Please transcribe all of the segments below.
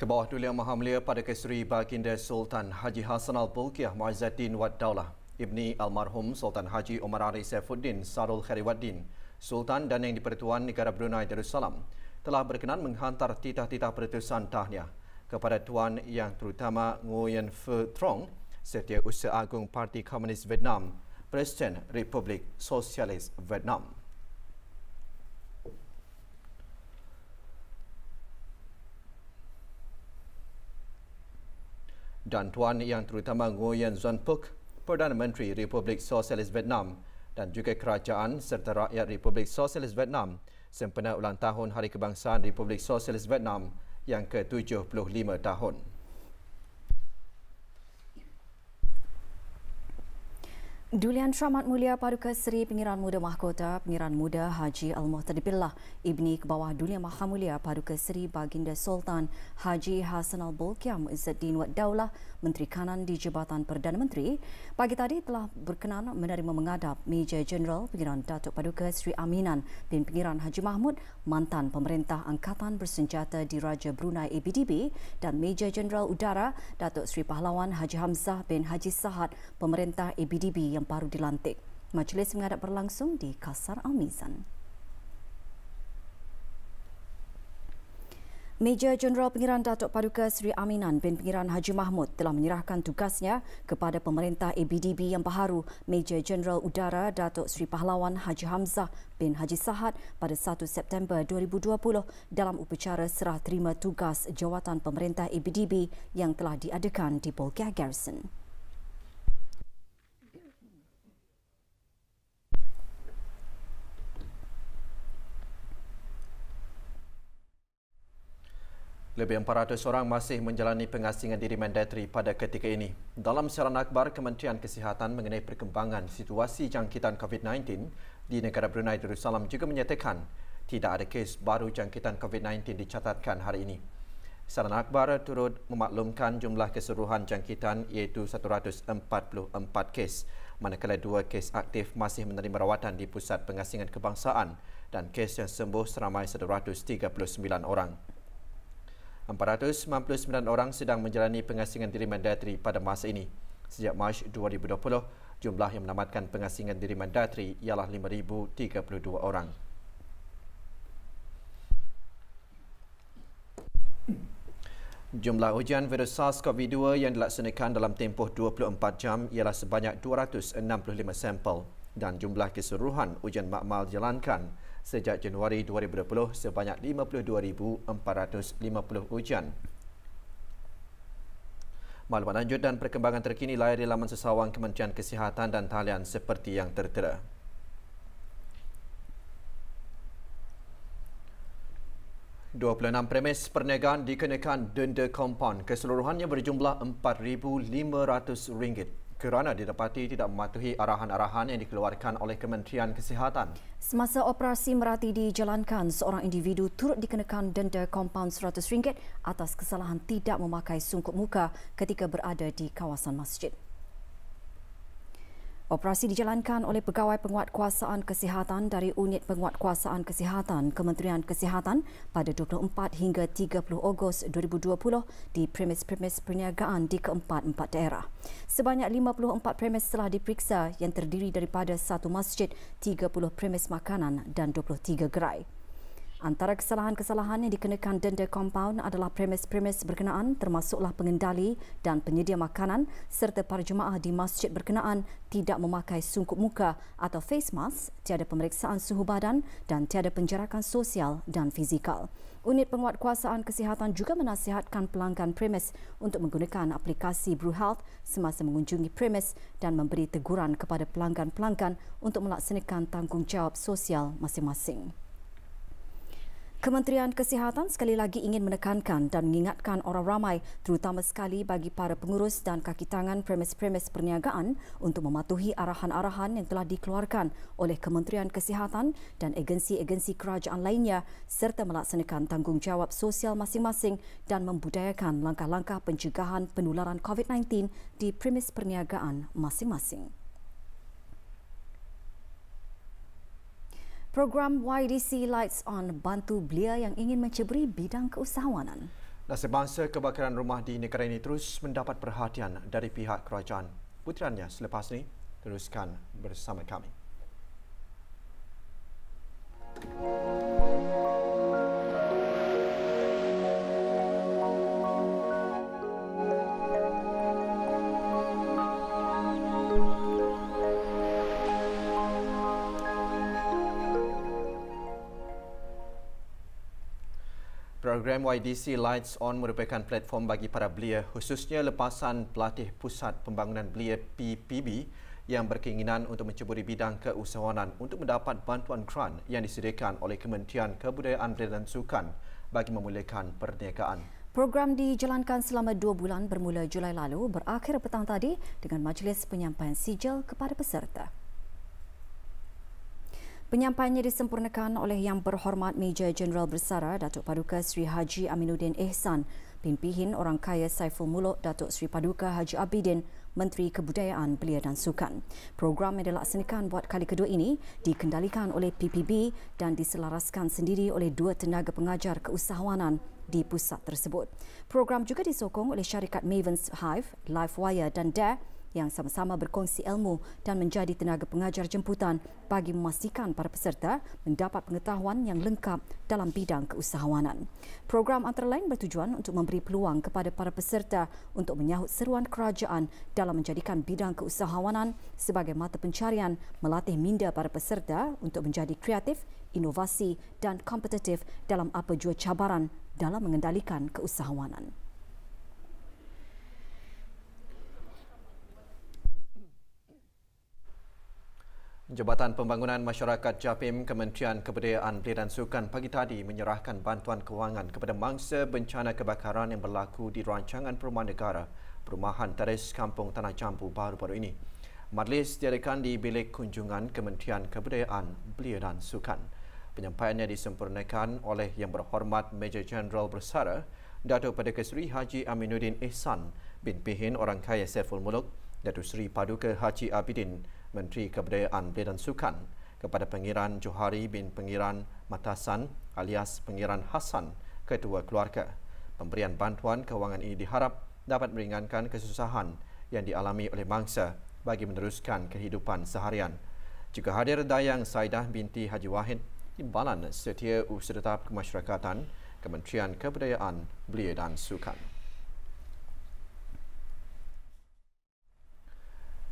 Kebawah Duli Yang Maha Mulia pada kesuri Baginda Sultan Haji Hassan Al-Bulkiyah Muazzaddin Wad Daulah, Ibni Almarhum Sultan Haji Omar Ali Saifuddin Sarul Khairiwaddin, Sultan dan Yang Dipertuan Negara Brunei Darussalam telah berkenan menghantar titah-titah peretusan tahniah kepada Tuan Yang Terutama Nguyen Phu Trong, Setiausaha Agung Parti Komunis Vietnam, Presiden Republik Sosialis Vietnam. dan tuan yang terutama Nguyen Xuan Phuc, Perdana Menteri Republik Sosialis Vietnam dan juga kerajaan serta rakyat Republik Sosialis Vietnam sempena ulang tahun Hari Kebangsaan Republik Sosialis Vietnam yang ke-75 tahun. Dulian Syamat Mulia Paduka Seri Pengiran Muda Mahkota Pengiran Muda Haji Al-Muhtadi Billah Ibni Kebawah Dulia Maha Mulia Paduka Seri Baginda Sultan Haji Hasan Al-Bulkiam Izzeddin Wad Daulah Menteri Kanan di Jabatan Perdana Menteri pagi tadi telah berkenan menerima mengadap Meja Jeneral Pengiran Datuk Paduka Seri Aminan bin Pengiran Haji Mahmud mantan pemerintah Angkatan Bersenjata di Raja Brunei ABDB dan Meja Jeneral Udara Datuk Seri Pahlawan Haji Hamzah bin Haji Sahad pemerintah ABDB yang yang baru dilantik. Majlis mengadap berlangsung di Kasar Almizan. Major Jeneral Pengiran Datuk Paduka Sri Aminan bin Pengiran Haji Mahmud telah menyerahkan tugasnya kepada pemerintah ABDB yang baharu Major Jeneral Udara Datuk Sri Pahlawan Haji Hamzah bin Haji Sahad pada 1 September 2020 dalam upacara serah terima tugas jawatan pemerintah ABDB yang telah diadakan di Bolgia Garrison. Lebih 400 orang masih menjalani pengasingan diri mandatory pada ketika ini. Dalam siaran akhbar Kementerian Kesihatan mengenai perkembangan situasi jangkitan COVID-19 di negara Brunei Darussalam juga menyatakan tidak ada kes baru jangkitan COVID-19 dicatatkan hari ini. Siaran akhbar turut memaklumkan jumlah keseluruhan jangkitan iaitu 144 kes manakala dua kes aktif masih menerima rawatan di Pusat Pengasingan Kebangsaan dan kes yang sembuh seramai 139 orang. 499 orang sedang menjalani pengasingan diri mandatory pada masa ini. Sejak Mac 2020, jumlah yang menamatkan pengasingan diri mandatory ialah 5032 orang. Jumlah ujian virus SARS-CoV-2 yang dilaksanakan dalam tempoh 24 jam ialah sebanyak 265 sampel dan jumlah keseluruhan ujian makmal dijalankan sejak Januari 2020 sebanyak 52,450 ujian. Maklumat lanjut dan perkembangan terkini layari laman sesawang Kementerian Kesihatan dan talian seperti yang tertera. Dua puluh enam premis perniagaan dikenakan denda kompaun keseluruhannya berjumlah rm ringgit kerana didapati tidak mematuhi arahan-arahan yang dikeluarkan oleh Kementerian Kesihatan. Semasa operasi merati dijalankan, seorang individu turut dikenakan denda kompaun RM100 atas kesalahan tidak memakai sungkup muka ketika berada di kawasan masjid. Operasi dijalankan oleh Pegawai Penguatkuasaan Kesihatan dari Unit Penguatkuasaan Kesihatan Kementerian Kesihatan pada 24 hingga 30 Ogos 2020 di premis-premis perniagaan di keempat-empat daerah. Sebanyak 54 premis telah diperiksa yang terdiri daripada satu masjid, 30 premis makanan dan 23 gerai. Antara kesalahan-kesalahan yang dikenakan denda kompaun adalah premis-premis berkenaan termasuklah pengendali dan penyedia makanan serta para jemaah di masjid berkenaan tidak memakai sungkup muka atau face mask, tiada pemeriksaan suhu badan dan tiada penjarakan sosial dan fizikal. Unit penguatkuasaan kesihatan juga menasihatkan pelanggan premis untuk menggunakan aplikasi Brew Health semasa mengunjungi premis dan memberi teguran kepada pelanggan-pelanggan untuk melaksanakan tanggungjawab sosial masing-masing. Kementerian Kesihatan sekali lagi ingin menekankan dan mengingatkan orang ramai terutama sekali bagi para pengurus dan kaki tangan premis-premis perniagaan untuk mematuhi arahan-arahan yang telah dikeluarkan oleh Kementerian Kesihatan dan agensi-agensi kerajaan lainnya serta melaksanakan tanggungjawab sosial masing-masing dan membudayakan langkah-langkah pencegahan penularan COVID-19 di premis perniagaan masing-masing. program YDC Lights On bantu belia yang ingin menceburi bidang keusahawanan. Nasib bangsa kebakaran rumah di negara ini terus mendapat perhatian dari pihak kerajaan. Putrannya selepas ini teruskan bersama kami. program YDC Lights On merupakan platform bagi para belia khususnya lepasan pelatih pusat pembangunan belia PPB yang berkeinginan untuk menceburi bidang keusahawanan untuk mendapat bantuan grant yang disediakan oleh Kementerian Kebudayaan Belia dan Sukan bagi memulakan perniagaan. Program dijalankan selama dua bulan bermula Julai lalu berakhir petang tadi dengan majlis penyampaian sijil kepada peserta. Penyampaiannya disempurnakan oleh Yang Berhormat meja Jeneral Bersara Datuk Paduka Sri Haji Aminuddin Ehsan, pimpin orang kaya Saiful Muluk Datuk Sri Paduka Haji Abidin, Menteri Kebudayaan Belia dan Sukan. Program yang dilaksanakan buat kali kedua ini dikendalikan oleh PPB dan diselaraskan sendiri oleh dua tenaga pengajar keusahawanan di pusat tersebut. Program juga disokong oleh syarikat Mavens Hive, Livewire dan Dare yang sama-sama berkongsi ilmu dan menjadi tenaga pengajar jemputan bagi memastikan para peserta mendapat pengetahuan yang lengkap dalam bidang keusahawanan. Program antara lain bertujuan untuk memberi peluang kepada para peserta untuk menyahut seruan kerajaan dalam menjadikan bidang keusahawanan sebagai mata pencarian melatih minda para peserta untuk menjadi kreatif, inovasi dan kompetitif dalam apa jua cabaran dalam mengendalikan keusahawanan. Jabatan Pembangunan Masyarakat JAPIM Kementerian Kebudayaan Belia dan Sukan pagi tadi menyerahkan bantuan kewangan kepada mangsa bencana kebakaran yang berlaku di rancangan perumahan negara Perumahan Teres Kampung Tanah Jambu baru-baru ini. Majlis diadakan di bilik kunjungan Kementerian Kebudayaan Belia dan Sukan. Penyampaiannya disempurnakan oleh Yang Berhormat Major General Bersara Dato' Perdeka Seri Haji Aminuddin Ihsan bin Pihin Orang Kaya Saiful Muluk Dato' Seri Paduka Haji Abidin Menteri Kebudayaan, Belia dan Sukan kepada Pengiran Johari bin Pengiran Matasan alias Pengiran Hasan, Ketua Keluarga. Pemberian bantuan kewangan ini diharap dapat meringankan kesusahan yang dialami oleh mangsa bagi meneruskan kehidupan seharian. Juga hadir Dayang Saidah binti Haji Wahid, imbalan setia usaha tetap kemasyarakatan, Kementerian Kebudayaan, Belia dan Sukan.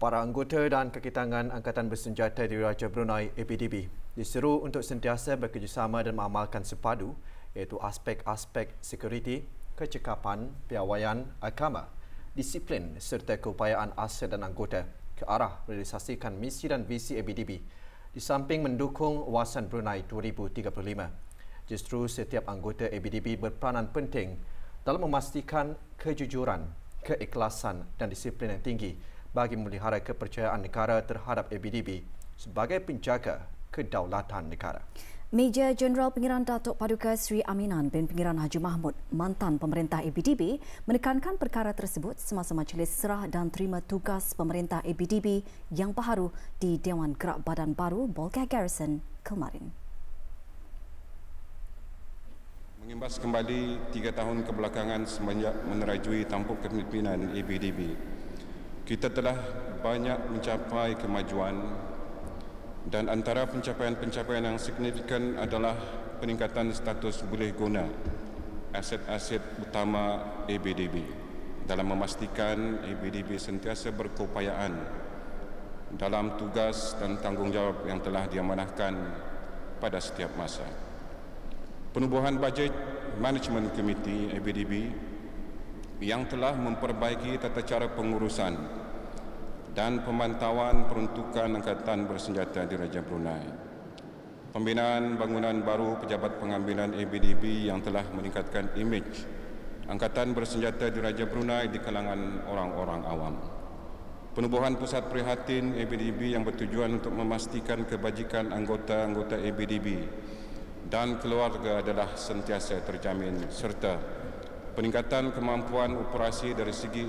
para anggota dan kakitangan Angkatan Bersenjata di Raja Brunei APDB diseru untuk sentiasa bekerjasama dan mengamalkan sepadu iaitu aspek-aspek sekuriti, kecekapan, piawaian, agama, disiplin serta keupayaan asa dan anggota ke arah realisasikan misi dan visi APDB di samping mendukung wawasan Brunei 2035. Justru setiap anggota APDB berperanan penting dalam memastikan kejujuran, keikhlasan dan disiplin yang tinggi bagi memelihara kepercayaan negara terhadap ABDB sebagai penjaga kedaulatan negara. Meja Jeneral Pengiran Datuk Paduka Sri Aminan bin Pengiran Haji Mahmud, mantan pemerintah ABDB, menekankan perkara tersebut semasa majlis serah dan terima tugas pemerintah ABDB yang baharu di Dewan Gerak Badan Baru Bolkah Garrison kemarin. Mengimbas kembali tiga tahun kebelakangan semenjak menerajui tampuk kepimpinan ABDB, kita telah banyak mencapai kemajuan dan antara pencapaian-pencapaian yang signifikan adalah peningkatan status boleh guna aset-aset utama ABDB dalam memastikan ABDB sentiasa berkeupayaan dalam tugas dan tanggungjawab yang telah diamanahkan pada setiap masa. Penubuhan Budget Management Committee ABDB yang telah memperbaiki tata cara pengurusan dan pemantauan peruntukan angkatan bersenjata di Raja Brunei. Pembinaan bangunan baru pejabat pengambilan ABDB yang telah meningkatkan imej angkatan bersenjata di Raja Brunei di kalangan orang-orang awam. Penubuhan pusat prihatin ABDB yang bertujuan untuk memastikan kebajikan anggota-anggota ABDB dan keluarga adalah sentiasa terjamin serta peningkatan kemampuan operasi dari segi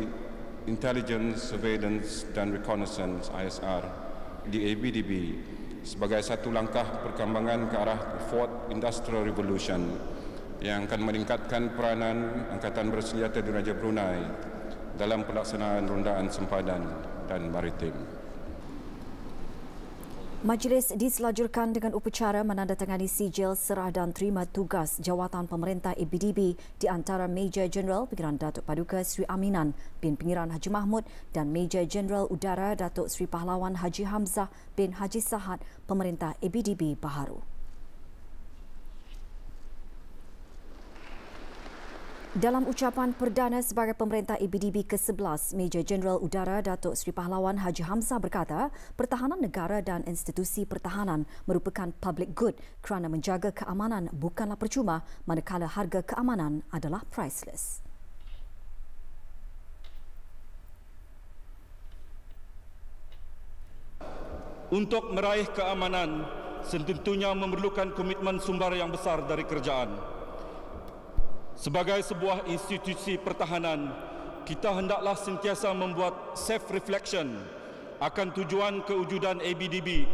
intelligence, surveillance dan reconnaissance ISR di ABDB sebagai satu langkah perkembangan ke arah fourth industrial revolution yang akan meningkatkan peranan angkatan bersenjata di Raja Brunei dalam pelaksanaan rondaan sempadan dan maritim. Majlis diselajurkan dengan upacara menandatangani sijil serah dan terima tugas jawatan pemerintah ABDB e di antara Major General Pengiran Datuk Paduka Sri Aminan bin Pengiran Haji Mahmud dan Major General Udara Datuk Sri Pahlawan Haji Hamzah bin Haji Sahad pemerintah ABDB e Baharu. Dalam ucapan perdana sebagai pemerintah IBDB ke-11, Major Jeneral Udara Datuk Seri Pahlawan Haji Hamzah berkata, pertahanan negara dan institusi pertahanan merupakan public good kerana menjaga keamanan bukanlah percuma manakala harga keamanan adalah priceless. Untuk meraih keamanan, sententunya memerlukan komitmen sumber yang besar dari kerjaan. Sebagai sebuah institusi pertahanan, kita hendaklah sentiasa membuat self-reflection akan tujuan kewujudan ABDB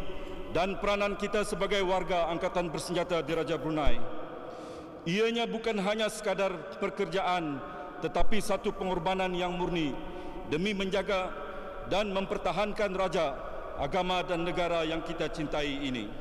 dan peranan kita sebagai warga Angkatan Bersenjata Diraja Brunei. Ianya bukan hanya sekadar pekerjaan tetapi satu pengorbanan yang murni demi menjaga dan mempertahankan raja, agama dan negara yang kita cintai ini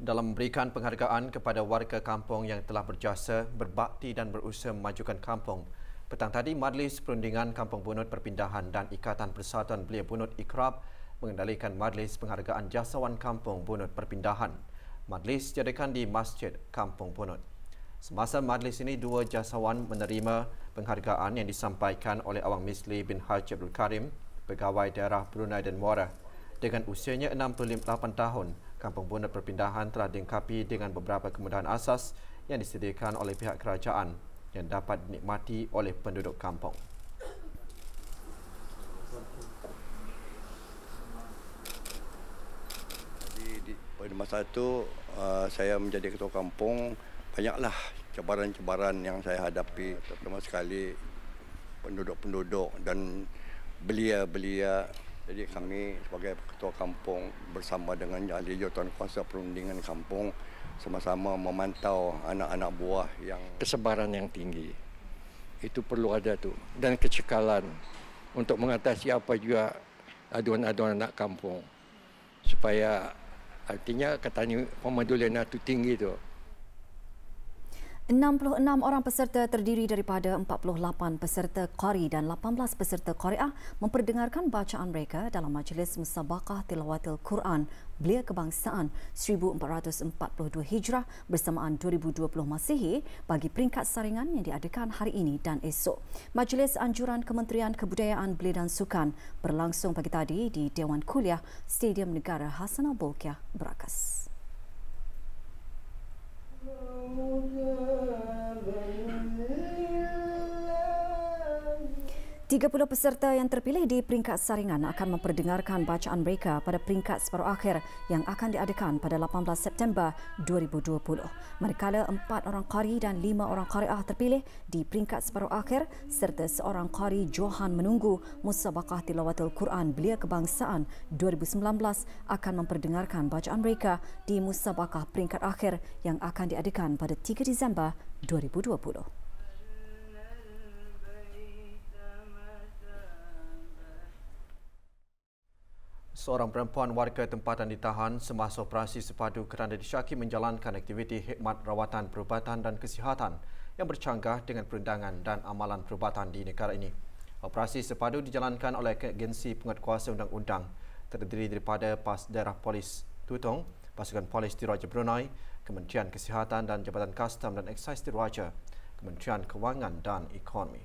dalam memberikan penghargaan kepada warga kampung yang telah berjasa, berbakti dan berusaha memajukan kampung. Petang tadi, Majlis Perundingan Kampung Bunut Perpindahan dan Ikatan Persatuan Belia Bunut Ikrab mengendalikan Majlis Penghargaan Jasawan Kampung Bunut Perpindahan. Majlis diadakan di Masjid Kampung Bunut. Semasa majlis ini, dua jasawan menerima penghargaan yang disampaikan oleh Awang Misli bin Haji Abdul Karim, pegawai daerah Brunei dan Muara dengan usianya 68 tahun Kampung Bundar Perpindahan telah dilengkapi dengan beberapa kemudahan asas yang disediakan oleh pihak kerajaan yang dapat dinikmati oleh penduduk kampung. Jadi di pada masa itu uh, saya menjadi ketua kampung banyaklah cabaran-cabaran yang saya hadapi terutama sekali penduduk-penduduk dan belia-belia jadi kami sebagai ketua kampung bersama dengan ahli jawatan kuasa perundingan kampung sama-sama memantau anak-anak buah yang kesebaran yang tinggi. Itu perlu ada tu dan kecekalan untuk mengatasi apa juga aduan-aduan anak kampung supaya artinya katanya pemadulian itu tinggi tu. 66 orang peserta terdiri daripada 48 peserta Qari dan 18 peserta Qariah memperdengarkan bacaan mereka dalam majlis Musabakah Tilawatil Quran Belia Kebangsaan 1442 Hijrah bersamaan 2020 Masihi bagi peringkat saringan yang diadakan hari ini dan esok. Majlis Anjuran Kementerian Kebudayaan Belia dan Sukan berlangsung pagi tadi di Dewan Kuliah Stadium Negara Hassanah Bolkiah, Berakas. 30 peserta yang terpilih di peringkat saringan akan memperdengarkan bacaan mereka pada peringkat separuh akhir yang akan diadakan pada 18 September 2020. Manakala empat orang Kari dan lima orang Kariah terpilih di peringkat separuh akhir serta seorang Kari Johan menunggu Musabakah Tilawatul Quran Belia Kebangsaan 2019 akan memperdengarkan bacaan mereka di Musabakah peringkat akhir yang akan diadakan pada 3 Disember 2020. Seorang perempuan warga tempatan ditahan semasa operasi sepadu kerana disyaki menjalankan aktiviti hikmat rawatan perubatan dan kesihatan yang bercanggah dengan perundangan dan amalan perubatan di negara ini. Operasi sepadu dijalankan oleh agensi penguatkuasa undang-undang terdiri daripada PAS Daerah Polis Tutong, Pasukan Polis di Raja Brunei, Kementerian Kesihatan dan Jabatan Kustom dan Excise Raja, Kementerian Kewangan dan Ekonomi.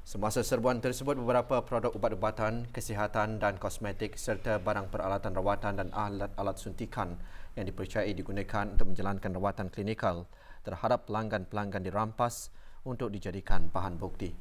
Semasa serbuan tersebut, beberapa produk ubat-ubatan, kesihatan dan kosmetik serta barang peralatan rawatan dan alat-alat suntikan yang dipercayai digunakan untuk menjalankan rawatan klinikal terhadap pelanggan-pelanggan dirampas untuk dijadikan bahan bukti.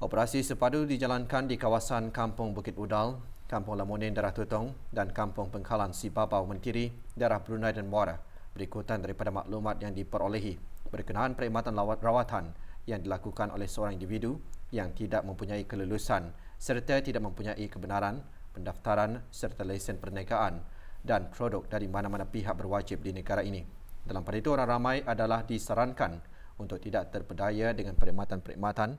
Operasi sepadu dijalankan di kawasan Kampung Bukit Udal, Kampung Lamunin Darah Tutong dan Kampung Pengkalan Sibabau Mentiri, Darah Brunei dan Muara berikutan daripada maklumat yang diperolehi berkenaan perkhidmatan rawatan yang dilakukan oleh seorang individu yang tidak mempunyai kelulusan serta tidak mempunyai kebenaran, pendaftaran serta lesen perniagaan dan produk dari mana-mana pihak berwajib di negara ini. Dalam pada itu, orang ramai adalah disarankan untuk tidak terpedaya dengan perkhidmatan-perkhidmatan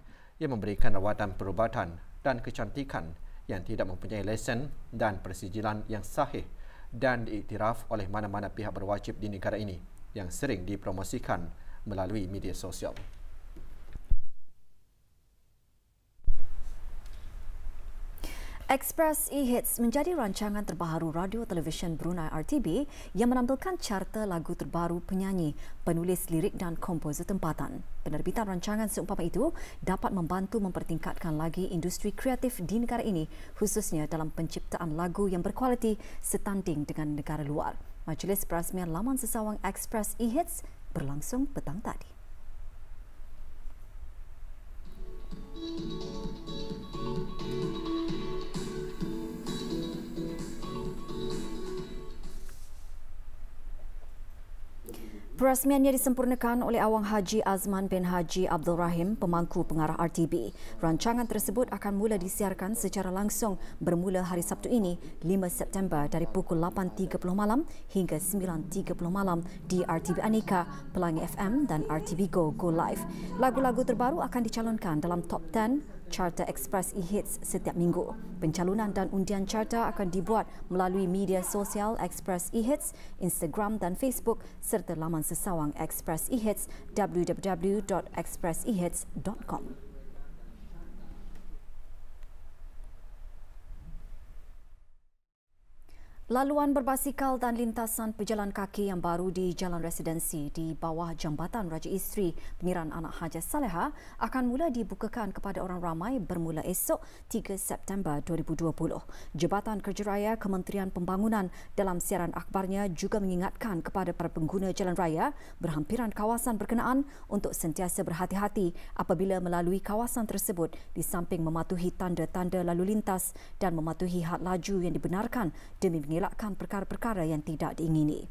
yang memberikan rawatan perubatan dan kecantikan yang tidak mempunyai lesen dan persijilan yang sahih dan diiktiraf oleh mana-mana pihak berwajib di negara ini yang sering dipromosikan melalui media sosial. Express E-Hits menjadi rancangan terbaru radio televisyen Brunei RTB yang menampilkan carta lagu terbaru penyanyi, penulis lirik dan komposer tempatan. Penerbitan rancangan seumpama itu dapat membantu mempertingkatkan lagi industri kreatif di negara ini, khususnya dalam penciptaan lagu yang berkualiti setanding dengan negara luar. Majlis Perasmian Laman Sesawang Express E-Hits berlangsung petang tadi. Thank you. Perasmiannya disempurnakan oleh Awang Haji Azman bin Haji Abdul Rahim, pemangku pengarah RTB. Rancangan tersebut akan mula disiarkan secara langsung bermula hari Sabtu ini, 5 September dari pukul 8.30 malam hingga 9.30 malam di RTB Anika, Pelangi FM dan RTB Go Go Live. Lagu-lagu terbaru akan dicalonkan dalam top 10 Carta Express eHits setiap minggu. Pencalonan dan undian carta akan dibuat melalui media sosial Express eHits, Instagram dan Facebook serta laman sesawang Express eHits www.expressehits.com. Laluan berbasikal dan lintasan pejalan kaki yang baru di Jalan Residensi di bawah Jambatan Raja Isteri Pengiran Anak Haji Saleha akan mula dibukakan kepada orang ramai bermula esok 3 September 2020. Jabatan Kerja Raya Kementerian Pembangunan dalam siaran akhbarnya juga mengingatkan kepada para pengguna jalan raya berhampiran kawasan berkenaan untuk sentiasa berhati-hati apabila melalui kawasan tersebut di samping mematuhi tanda-tanda lalu lintas dan mematuhi had laju yang dibenarkan demi mengira mengelakkan perkara-perkara yang tidak diingini.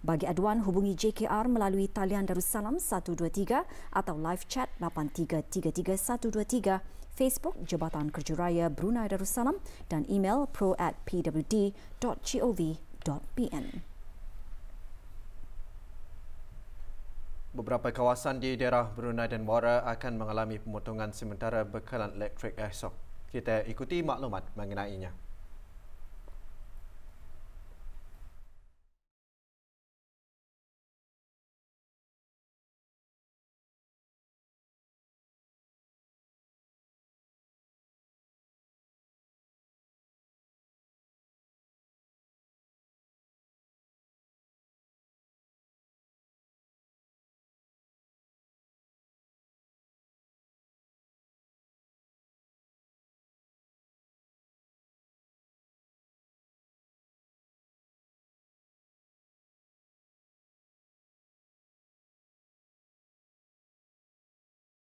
Bagi aduan, hubungi JKR melalui talian Darussalam 123 atau live chat 8333123, Facebook Jabatan Kerja Raya Brunei Darussalam dan email pro at pwd.gov.pn. Beberapa kawasan di daerah Brunei dan Muara akan mengalami pemotongan sementara bekalan elektrik esok. Kita ikuti maklumat mengenainya.